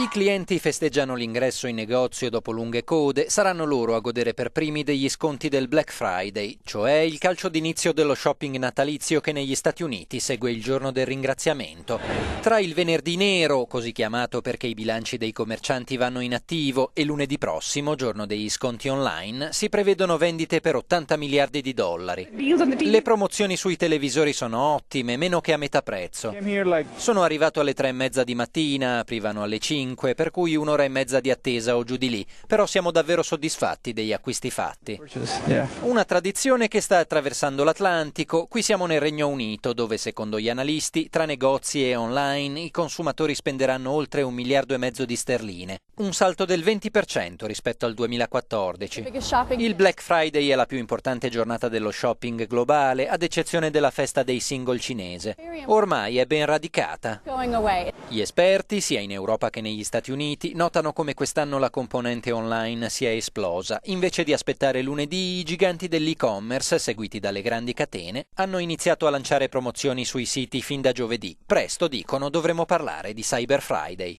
I clienti festeggiano l'ingresso in negozio dopo lunghe code, saranno loro a godere per primi degli sconti del Black Friday, cioè il calcio d'inizio dello shopping natalizio che negli Stati Uniti segue il giorno del ringraziamento. Tra il venerdì nero, così chiamato perché i bilanci dei commercianti vanno in attivo, e lunedì prossimo, giorno degli sconti online, si prevedono vendite per 80 miliardi di dollari. Le promozioni sui televisori sono ottime, meno che a metà prezzo. Sono arrivato alle tre e mezza di mattina, aprivano alle 5 5, per cui un'ora e mezza di attesa o giù di lì, però siamo davvero soddisfatti degli acquisti fatti. Una tradizione che sta attraversando l'Atlantico, qui siamo nel Regno Unito, dove secondo gli analisti, tra negozi e online, i consumatori spenderanno oltre un miliardo e mezzo di sterline, un salto del 20% rispetto al 2014. Il Black Friday è la più importante giornata dello shopping globale, ad eccezione della festa dei single cinese. Ormai è ben radicata. Gli esperti, sia in Europa che negli gli Stati Uniti notano come quest'anno la componente online sia esplosa. Invece di aspettare lunedì, i giganti dell'e-commerce, seguiti dalle grandi catene, hanno iniziato a lanciare promozioni sui siti fin da giovedì. Presto, dicono, dovremo parlare di Cyber Friday.